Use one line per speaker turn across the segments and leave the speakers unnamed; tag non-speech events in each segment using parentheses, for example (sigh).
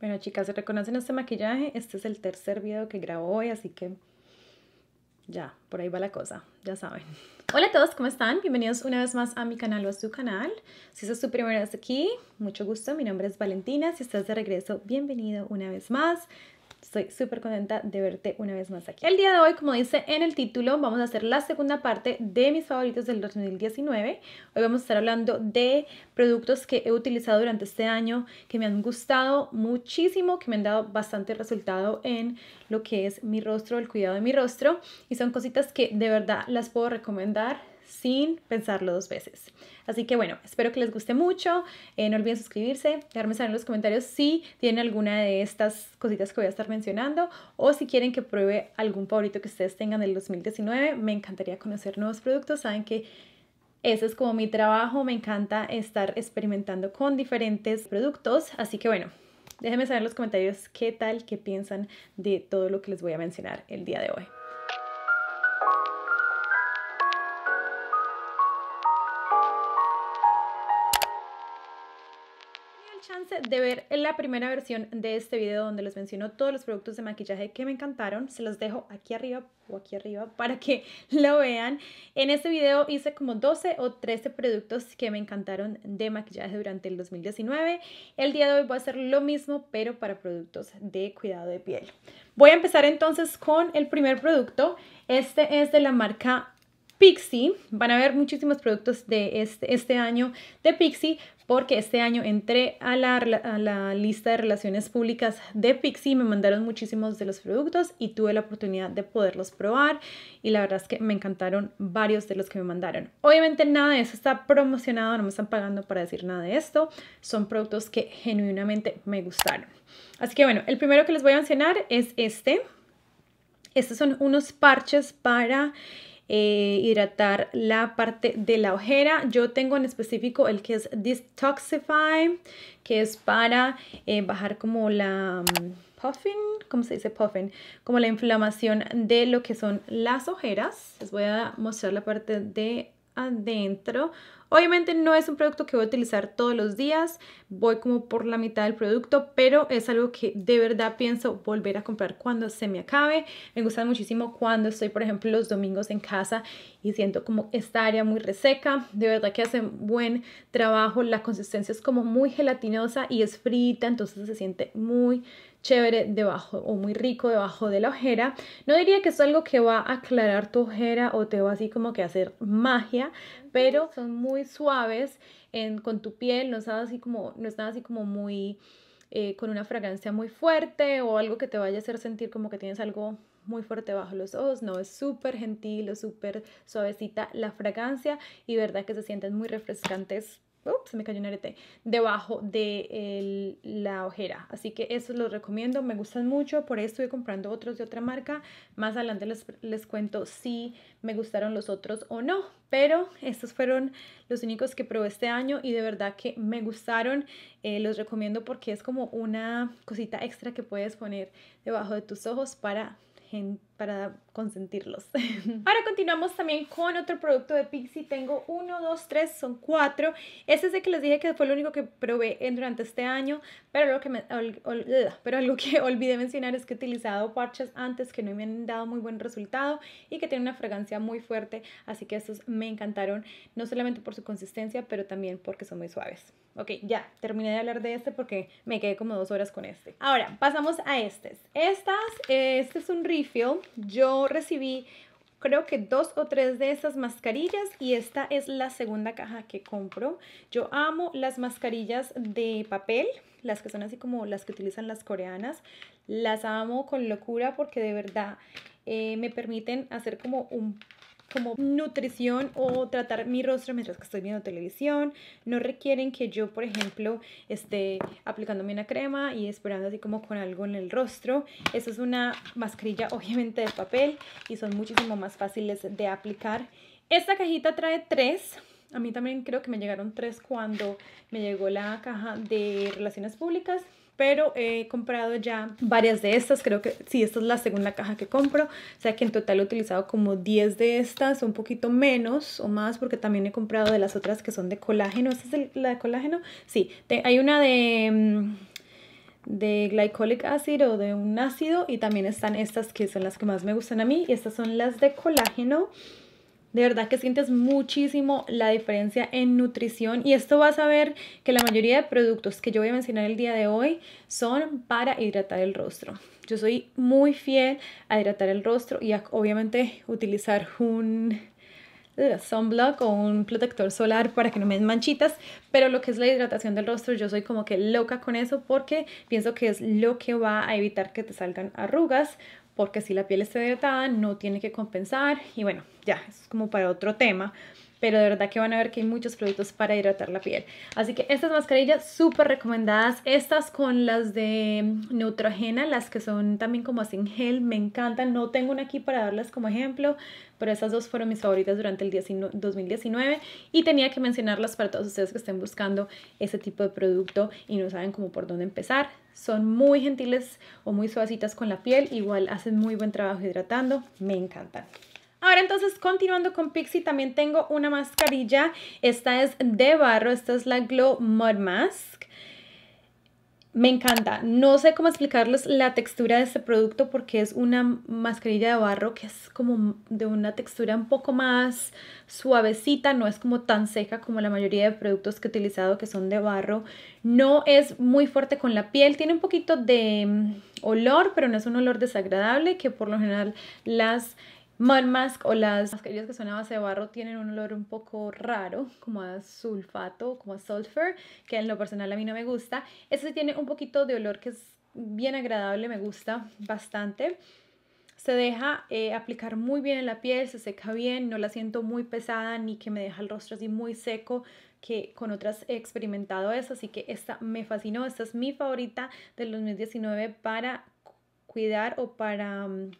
Bueno chicas, ¿se reconocen este maquillaje, este es el tercer video que grabo hoy, así que ya, por ahí va la cosa, ya saben. (laughs) Hola a todos, ¿cómo están? Bienvenidos una vez más a mi canal o a su canal. Si es su primera vez aquí, mucho gusto, mi nombre es Valentina. Si estás de regreso, bienvenido una vez más. Estoy súper contenta de verte una vez más aquí. El día de hoy, como dice en el título, vamos a hacer la segunda parte de mis favoritos del 2019. Hoy vamos a estar hablando de productos que he utilizado durante este año que me han gustado muchísimo, que me han dado bastante resultado en lo que es mi rostro, el cuidado de mi rostro. Y son cositas que de verdad las puedo recomendar sin pensarlo dos veces. Así que bueno, espero que les guste mucho. Eh, no olviden suscribirse, dejarme saber en los comentarios si tienen alguna de estas cositas que voy a estar mencionando o si quieren que pruebe algún favorito que ustedes tengan del 2019. Me encantaría conocer nuevos productos. Saben que ese es como mi trabajo. Me encanta estar experimentando con diferentes productos. Así que bueno, déjenme saber en los comentarios qué tal, qué piensan de todo lo que les voy a mencionar el día de hoy. de ver la primera versión de este video donde les menciono todos los productos de maquillaje que me encantaron. Se los dejo aquí arriba o aquí arriba (laughs) para que lo vean. En este video hice como 12 o 13 productos que me encantaron de maquillaje durante el 2019. El día de hoy voy a hacer lo mismo, pero para productos de cuidado de piel. Voy a empezar entonces con el primer producto. Este es de la marca Pixi, Van a ver muchísimos productos de este, este, año de Pixie porque este año entré a la, lista de relaciones públicas de Pixie, me mandaron muchísimos de los productos y tuve la oportunidad de poderlos probar y la verdad es que me encantaron varios de los que me mandaron. Obviamente nada de eso está promocionado, no me están pagando para decir nada de esto, son productos que genuinamente me gustaron. Así que bueno, el primero que les voy a mencionar es este. Estos son unos parches para eh, hidratar la parte de la ojera. Yo tengo en específico el que es Detoxify, que es para eh, bajar como la mm, puffing, ¿cómo se dice puffing? Como la inflamación de lo que son las ojeras. Les voy a mostrar la parte de adentro. Obviamente no es un producto que voy a utilizar todos los días, voy como por la mitad del producto, pero es algo que de verdad pienso volver a comprar cuando se me acabe. Me gusta muchísimo cuando estoy, por ejemplo, los domingos en casa y siento como esta área muy reseca. De verdad que hace buen trabajo, la consistencia es como muy gelatinosa y es frita, entonces se siente muy chévere debajo o muy rico debajo de la ojera. No diría que es algo que va a aclarar tu ojera o te va así como que a hacer magia, pero son muy suaves con tu piel, no están así como, no así como muy... Eh, con una fragancia muy fuerte o algo que te vaya a hacer sentir como que tienes algo muy fuerte bajo los ojos, no, es súper gentil o súper suavecita la fragancia y verdad que se sienten muy refrescantes Ups, se me cayó un arete. Debajo de la ojera. Así que eso los recomiendo. Me gustan mucho. Por eso estoy comprando otros de otra marca. Más adelante les, cuento si me gustaron los otros o no. Pero estos fueron los únicos que probé este año y de verdad que me gustaron. Eh, los recomiendo porque es como una cosita extra que puedes poner debajo de tus ojos para gente para consentirlos. Ahora continuamos también con otro producto de Pixi. Tengo uno, dos, tres, son cuatro. Este es el que les dije que fue el único que probé durante este año, pero lo que me, pero algo que (laughs) olvidé mencionar es que he utilizado parches antes que no me han dado muy buen resultado y que tienen una fragancia muy fuerte, así que estos me encantaron, no solamente por su consistencia, pero también porque son muy suaves. Ok, ya, terminé de hablar de este porque me quedé como dos horas con este. Ahora, pasamos a este. Estas, eh, este es un refill yo recibí creo que dos o tres de esas mascarillas y esta es la segunda caja que compro. Yo amo las mascarillas de papel, las que son así como las que utilizan las coreanas. Las amo con locura porque de verdad eh, me permiten hacer como un como nutrición o tratar mi rostro mientras que estoy viendo televisión. No requieren que yo, por ejemplo, esté aplicándome una crema y esperando así como con algo en el rostro. eso es una mascarilla (laughs) obviamente de papel y son muchísimo más fáciles de aplicar. Esta cajita trae tres. A mí también creo que me llegaron tres cuando me llegó la caja de relaciones públicas pero he comprado ya varias de estas, creo que sí, esta es la segunda caja que compro, o sea que en total he utilizado como 10 de estas, un poquito menos o más, porque también he comprado de las otras que son de colágeno, ¿esta es la de colágeno? Sí, hay una de mm, de glycolic acid o de un ácido y también están estas que son las que más me gustan a mí y estas son las de colágeno de verdad que sientes muchísimo la diferencia en nutrición y esto vas a ver que la mayoría de productos que yo voy a mencionar el día de hoy son para hidratar el rostro. Yo soy muy fiel a hidratar el rostro y obviamente utilizar un eh, sunblock o un protector solar para que no me den manchitas, pero lo que es la hidratación del rostro yo soy como que loca con eso porque pienso que es lo que va a evitar que te salgan arrugas porque si la piel está hidratada no tiene que compensar y bueno, ya, es como para otro tema pero de verdad que van a ver que hay muchos productos para hidratar la piel. Así que estas mascarillas súper recomendadas, estas con las de Neutrogena, las que son también como así gel, me encantan, no tengo una aquí para darlas como ejemplo, pero estas dos fueron mis favoritas durante el 2019 y tenía que mencionarlas para todos ustedes que estén buscando ese tipo de producto y no saben cómo por dónde empezar. Son muy gentiles o muy suavecitas con la piel, igual hacen muy buen trabajo hidratando, me encantan. Ahora entonces continuando con Pixi, también tengo una mascarilla, esta es de barro, esta es la Glow Mud Mask. Me encanta, no sé cómo explicarles la textura de este producto porque es una mascarilla de barro que es como de una textura un poco más suavecita, no es como tan seca como la mayoría de productos que he utilizado que son de barro. No es muy fuerte con la piel, tiene un poquito de mm, olor, pero no es un olor desagradable que por lo general las mask o las mascarillas que son a base de barro tienen un olor un poco raro, como a sulfato, como a sulfur, que en lo personal a mí no me gusta. Este tiene un poquito de olor que es bien agradable, me gusta bastante. Se deja eh, aplicar muy bien en la piel, se seca bien, no la siento muy pesada ni que me deja el rostro así muy seco que con otras he experimentado eso, así que esta me fascinó, esta es mi favorita del 2019 para cuidar o para... Mm,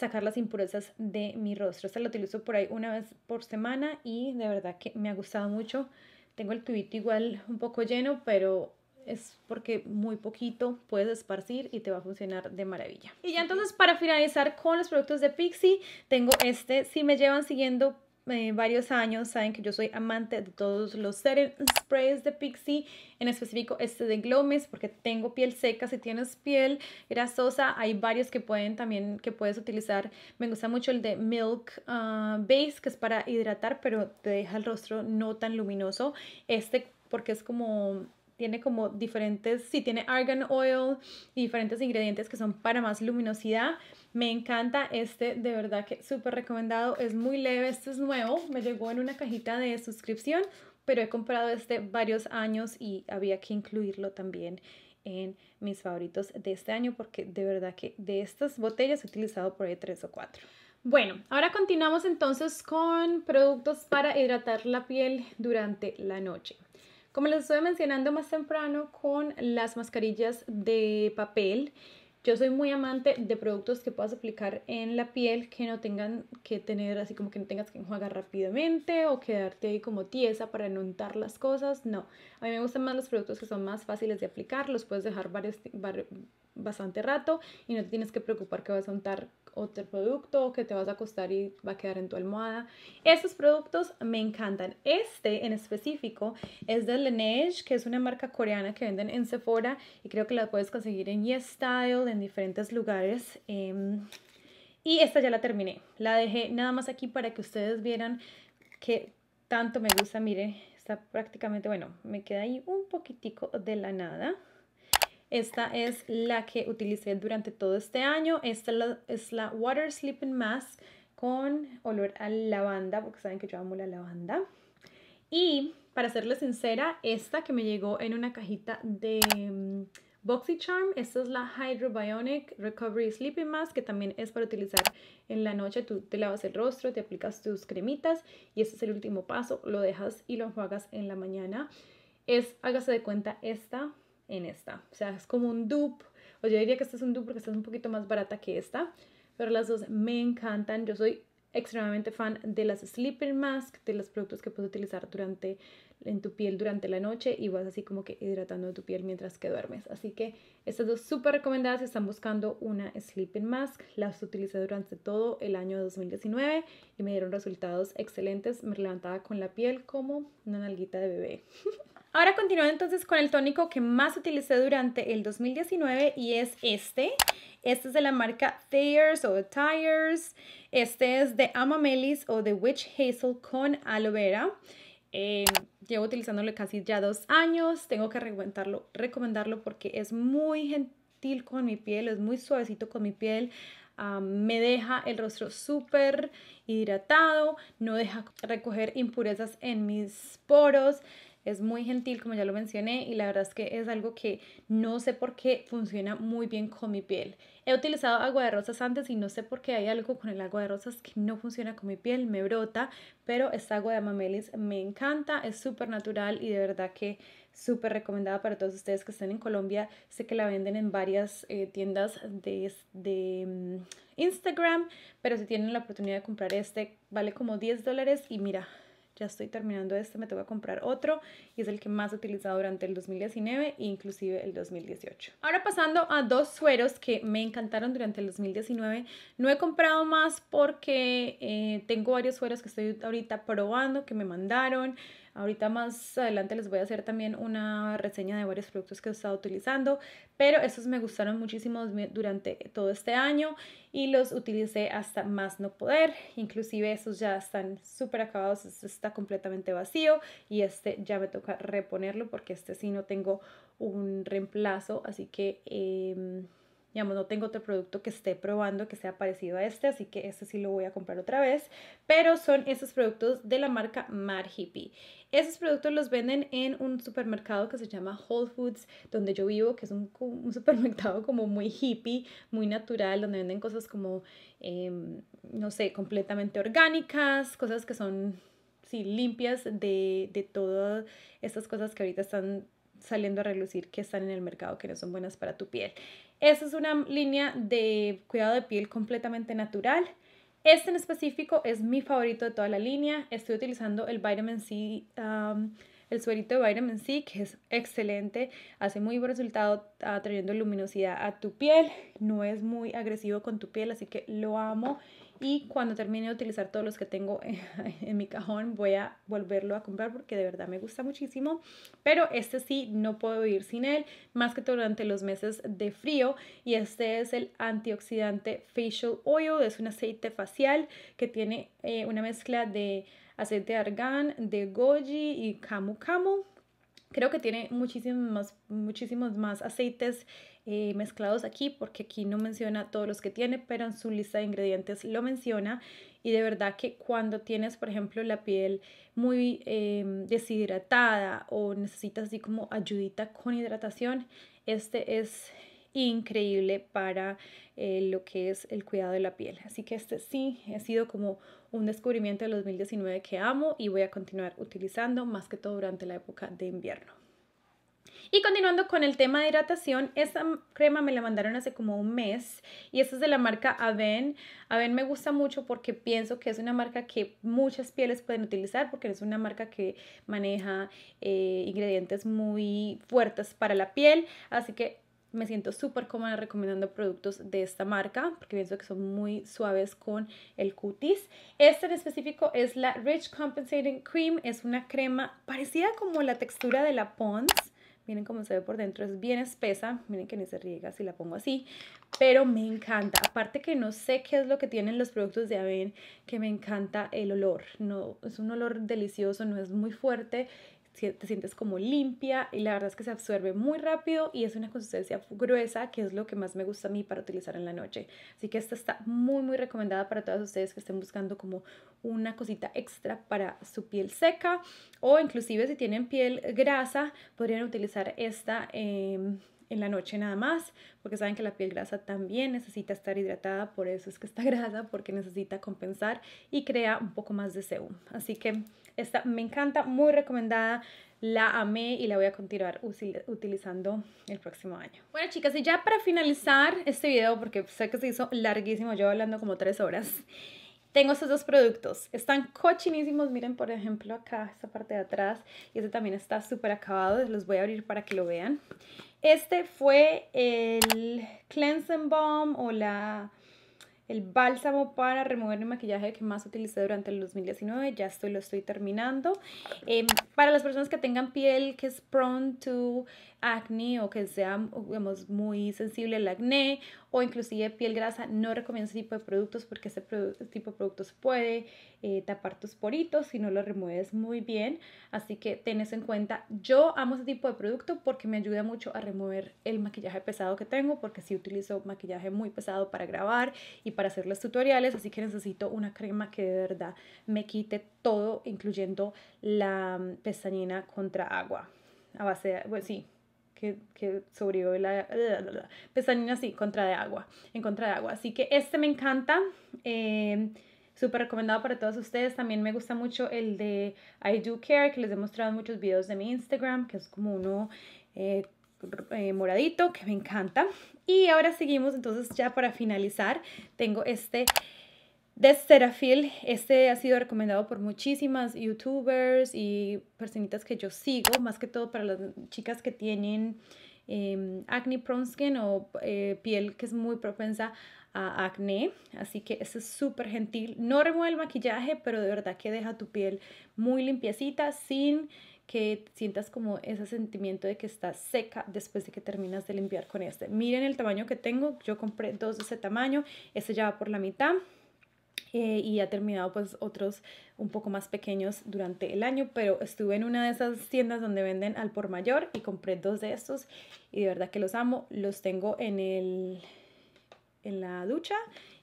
sacar las impurezas de mi rostro. Esta lo utilizo por ahí una vez por semana y de verdad que me ha gustado mucho. Tengo el tubito igual un poco lleno, pero es porque muy poquito puedes esparcir y te va a funcionar de maravilla. Y ya entonces para finalizar con los productos de Pixi, tengo este, si me llevan siguiendo eh, varios años saben que yo soy amante de todos los seres sprays de Pixi, en específico este de Glomes porque tengo piel seca, si tienes piel grasosa hay varios que pueden también que puedes utilizar. Me gusta mucho el de Milk ah, Base que es para hidratar pero te deja el rostro no tan luminoso. Este porque es como tiene como diferentes, si tiene argan oil y diferentes ingredientes que son para más luminosidad. Me encanta este, de verdad que súper recomendado. Es muy leve, este es nuevo. Me llegó en una cajita de suscripción, pero he comprado este varios años y había que incluirlo también en mis favoritos de este año porque de verdad que de estas botellas he utilizado por ahí tres o cuatro. Bueno, ahora continuamos entonces con productos para hidratar la piel durante la noche. Como les estuve mencionando más temprano con las mascarillas de papel, yo soy muy amante de productos que puedas aplicar en la piel que no tengan que tener así como que no tengas que enjuagar rápidamente o quedarte ahí como tiesa para no untar las cosas. No, a mí me gustan más los productos que son más fáciles de aplicar, los puedes dejar varios, bastante rato y no te tienes que preocupar que vas a untar otro producto o que te vas a acostar y va a quedar en tu almohada. Estos productos me encantan. Este en específico es de Laneige, que es una marca coreana que venden en Sephora y creo que la puedes conseguir en YesStyle, en diferentes lugares. Em, y esta ya la terminé. La dejé nada más aquí para que ustedes vieran que tanto me gusta. Miren, está prácticamente, bueno, me queda ahí un poquitico de la nada. Esta es la que utilicé durante todo este año. Esta es la, Water Sleeping Mask con olor a lavanda, porque saben que yo amo la lavanda. Y para serles sincera, esta que me llegó en una cajita de em, BoxyCharm, esta es la Hydrobionic Recovery Sleeping Mask, que también es para utilizar en la noche. Tú te lavas el rostro, te aplicas tus cremitas y este es el último paso. Lo dejas y lo enjuagas en la mañana. Es, hágase de cuenta, esta en esta. O sea, es como un dupe. O yo diría que esta es un dupe porque esta es un poquito más barata que esta. Pero las dos me encantan. Yo soy extremadamente fan de las sleeping mask, de los productos que puedes utilizar durante, en tu piel durante la noche y vas así como que hidratando tu piel mientras que duermes. Así que estas dos súper recomendadas si están buscando una sleeping mask. Las utilicé durante todo el año 2019 y me dieron resultados excelentes. Me levantaba con la piel como una nalguita de bebé. (laughs) Ahora continúo entonces con el tónico que más utilicé durante el 2019 y es este. Este es de la marca Thayers o Tires. Este es de Amamelis o de Witch Hazel con aloe vera. Eh, llevo utilizándolo casi ya dos años. Tengo que recomendarlo, recomendarlo porque es muy gentil con mi piel, es muy suavecito con mi piel. Ah, me deja el rostro súper hidratado, no deja recoger impurezas en mis poros. Es muy gentil, como ya lo mencioné, y la verdad es que es algo que no sé por qué funciona muy bien con mi piel. He utilizado agua de rosas antes y no sé por qué hay algo con el agua de rosas que no funciona con mi piel, me brota, pero esta agua de mamelis me encanta, es súper natural y de verdad que súper recomendada para todos ustedes que estén en Colombia. Sé que la venden en varias eh, tiendas de, mm, Instagram, pero si tienen la oportunidad de comprar este, vale como 10 dólares y mira, ya estoy terminando este, me tengo que comprar otro y es el que más he utilizado durante el 2019 e inclusive el 2018. Ahora pasando a dos sueros que me encantaron durante el 2019. No he comprado más porque eh, tengo varios sueros que estoy ahorita probando, que me mandaron. Ahorita más adelante les voy a hacer también una reseña de varios productos que he estado utilizando, pero estos me gustaron muchísimo durante todo este año y los utilicé hasta más no poder. Inclusive estos ya están súper acabados, este está completamente vacío y este ya me toca reponerlo porque este sí no tengo un reemplazo, así que... Em, digamos, no tengo otro producto que esté probando que sea parecido a este, así que este sí lo voy a comprar otra vez, pero son esos productos de la marca Mad Hippie. Esos productos los venden en un supermercado que se llama Whole Foods, donde yo vivo, que es un, (laughs) supermercado como muy hippie, muy natural, donde venden cosas como, em, no sé, completamente orgánicas, cosas que son, sí, limpias de, de todas estas cosas que ahorita están saliendo a relucir que están en el mercado, que no son buenas para tu piel. Esa es una línea de cuidado de piel completamente natural. Este en específico es mi favorito de toda la línea. Estoy utilizando el Vitamin C, um, el suerito de Vitamin C, que es excelente. Hace muy buen resultado atrayendo ah, luminosidad a tu piel. No es muy agresivo con tu piel, así que lo amo. Y cuando termine de utilizar todos los que tengo (laughs) en, mi cajón, voy a volverlo a comprar porque de verdad me gusta muchísimo. Pero este sí, no puedo vivir sin él, más que durante los meses de frío. Y este es el antioxidante Facial Oil. Es un aceite facial que tiene eh, una mezcla de aceite de argán, de goji y camu camu Creo que tiene muchísimos más, muchísimos más aceites eh, mezclados aquí porque aquí no menciona todos los que tiene, pero en su lista de ingredientes lo menciona y de verdad que cuando tienes, por ejemplo, la piel muy eh, deshidratada o necesitas así como ayudita con hidratación, este es increíble para eh, lo que es el cuidado de la piel. Así que este sí ha sido como un descubrimiento del 2019 que amo y voy a continuar utilizando más que todo durante la época de invierno. Y continuando con el tema de hidratación, esta crema me la mandaron hace como un mes y esta es de la marca Aven. Aven me gusta mucho porque pienso que es una marca que muchas pieles pueden utilizar porque es una marca que maneja eh, ingredientes muy fuertes para la piel. Así que me siento súper cómoda recomendando productos de esta marca porque pienso que son muy suaves con el cutis. Esta en específico es la Rich Compensating Cream. Es una crema parecida como la textura de la Pons. Miren cómo se ve por dentro, es bien espesa. Miren que ni se riega si la pongo así. Pero me encanta. Aparte que no sé qué es lo que tienen los productos de Aven, que me encanta el olor. No, es un olor delicioso, no es muy fuerte te sientes como limpia y la verdad es que se absorbe muy rápido y es una consistencia gruesa que es lo que más me gusta a mí para utilizar en la noche. Así que esta está muy muy recomendada para todas ustedes que estén buscando como una cosita extra para su piel seca o inclusive si tienen piel grasa podrían utilizar esta em, en la noche nada más, porque saben que la piel grasa también necesita estar hidratada, por eso es que está (laughs) grasa, porque necesita compensar y crea un poco más de seum, Así que esta me encanta, muy recomendada. La amé y la voy a continuar utilizando el próximo año. Bueno chicas, y ya para finalizar este video, porque sé que se hizo larguísimo, yo hablando como tres horas, tengo estos dos productos. Están cochinísimos, miren por ejemplo acá, esta parte de atrás, y este también está súper acabado, los voy a abrir para que lo vean. Este fue el Cleansing Balm o la el bálsamo para remover el maquillaje que más utilicé durante el 2019. Ya estoy, lo estoy terminando. Em, para las personas que tengan piel que es prone to acné o que sea, digamos, muy sensible al acné o inclusive piel grasa, no recomiendo ese tipo de productos porque ese tipo de productos puede eh, tapar tus poritos si no lo remueves muy bien. Así que ten en cuenta. Yo amo ese tipo de producto porque me ayuda mucho a remover el maquillaje pesado que tengo porque si sí utilizo maquillaje muy pesado para grabar y para hacer los tutoriales, así que necesito una crema que de verdad me quite todo, incluyendo la mm, pestañina contra agua. A base pues sí, que, sobrevive la, pesadilla así, contra de agua, en contra de agua. Así que este me encanta. Eh, súper recomendado para todos ustedes. También me gusta mucho el de I Do Care, que les he mostrado en muchos videos de mi Instagram, que es como uno eh, eh, moradito, que me encanta. Y ahora seguimos, entonces ya para finalizar, tengo este de Serafil. Este ha sido recomendado por muchísimas youtubers y personitas que yo sigo, más que todo para las chicas que tienen eh, acne prone skin o eh, piel que es muy propensa a acné. Así que este es súper gentil. No remueve el maquillaje, pero de verdad que deja tu piel muy limpiecita, sin que sientas como ese sentimiento de que está seca después de que terminas de limpiar con este. Miren el tamaño que tengo. Yo compré dos de ese tamaño. Este ya va por la mitad. Eh, y ha terminado pues otros un poco más pequeños durante el año, pero estuve en una de esas tiendas donde venden al por mayor y compré dos de estos y de verdad que los amo, los tengo en el en la ducha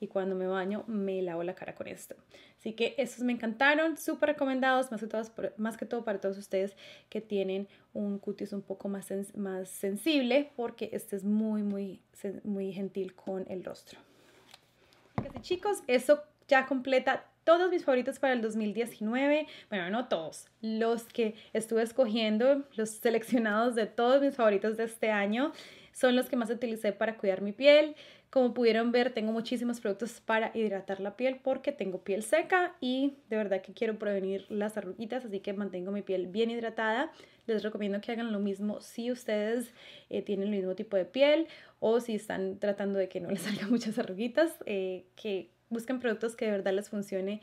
y cuando me baño me lavo la cara con esto. Así que estos me encantaron, súper recomendados, más que, todo para todos ustedes que tienen un cutis un poco más, más sensible porque este es muy, muy, muy gentil con el rostro. chicos, eso ya completa todos mis favoritos para el 2019, bueno, no todos, los que estuve escogiendo, los seleccionados de todos mis favoritos de este año, son los que más utilicé para cuidar mi piel. Como pudieron ver, tengo muchísimos productos para hidratar la piel porque tengo piel seca y de verdad que quiero prevenir las arruguitas, así que mantengo mi piel bien hidratada. Les recomiendo que hagan lo mismo si ustedes eh, tienen el mismo tipo de piel o si están tratando de que no les salgan (laughs) muchas arruguitas, eh, que busquen productos que de verdad les funcione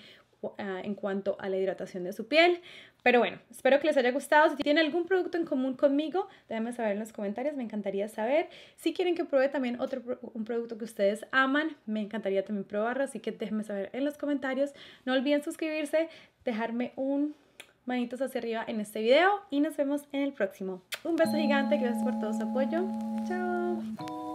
ah, en cuanto a la hidratación de su piel. Pero bueno, espero que les haya gustado. Si tienen algún producto en común conmigo, déjenme saber en los comentarios, me encantaría saber. Si quieren que pruebe también otro un producto que ustedes aman, me encantaría también probarlo, así que déjenme saber en los comentarios. No olviden suscribirse, dejarme un manitos hacia arriba en este video y nos vemos en el próximo. Un beso gigante, gracias por todo su apoyo. Chao.